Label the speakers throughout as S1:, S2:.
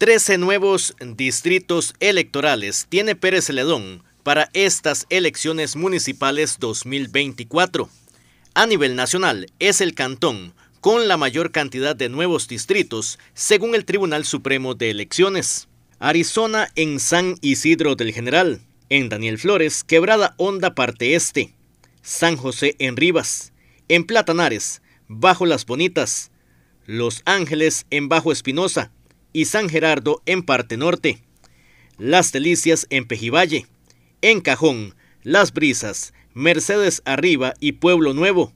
S1: 13 nuevos distritos electorales tiene Pérez Celedón para estas elecciones municipales 2024. A nivel nacional, es el cantón con la mayor cantidad de nuevos distritos, según el Tribunal Supremo de Elecciones. Arizona en San Isidro del General, en Daniel Flores, Quebrada Honda Parte Este, San José en Rivas, en Platanares, Bajo Las Bonitas, Los Ángeles en Bajo Espinosa, y San Gerardo en parte norte, Las Delicias en Pejivalle, en Cajón, Las Brisas, Mercedes Arriba y Pueblo Nuevo,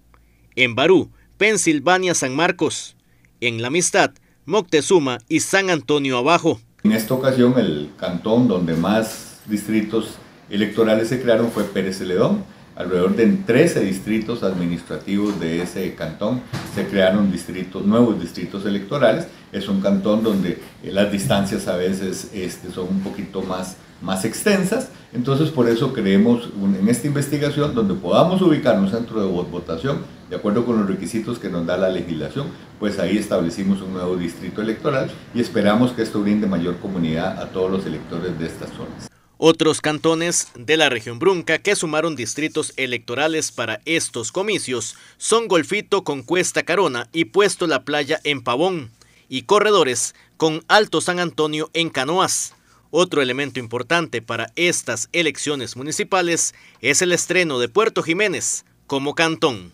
S1: en Barú, Pensilvania, San Marcos, en La Amistad, Moctezuma y San Antonio Abajo.
S2: En esta ocasión el cantón donde más distritos electorales se crearon fue Pérez Celedón, alrededor de 13 distritos administrativos de ese cantón se crearon nuevos distritos electorales. Es un cantón donde eh, las distancias a veces este, son un poquito más, más extensas. Entonces por eso creemos en esta investigación donde podamos ubicar un centro de votación de acuerdo con los requisitos que nos da la legislación, pues ahí establecimos un nuevo distrito electoral y esperamos que esto brinde mayor comunidad a todos los electores de estas zonas.
S1: Otros cantones de la región Brunca que sumaron distritos electorales para estos comicios son Golfito con Cuesta Carona y Puesto La Playa en Pavón y Corredores con Alto San Antonio en Canoas. Otro elemento importante para estas elecciones municipales es el estreno de Puerto Jiménez como cantón.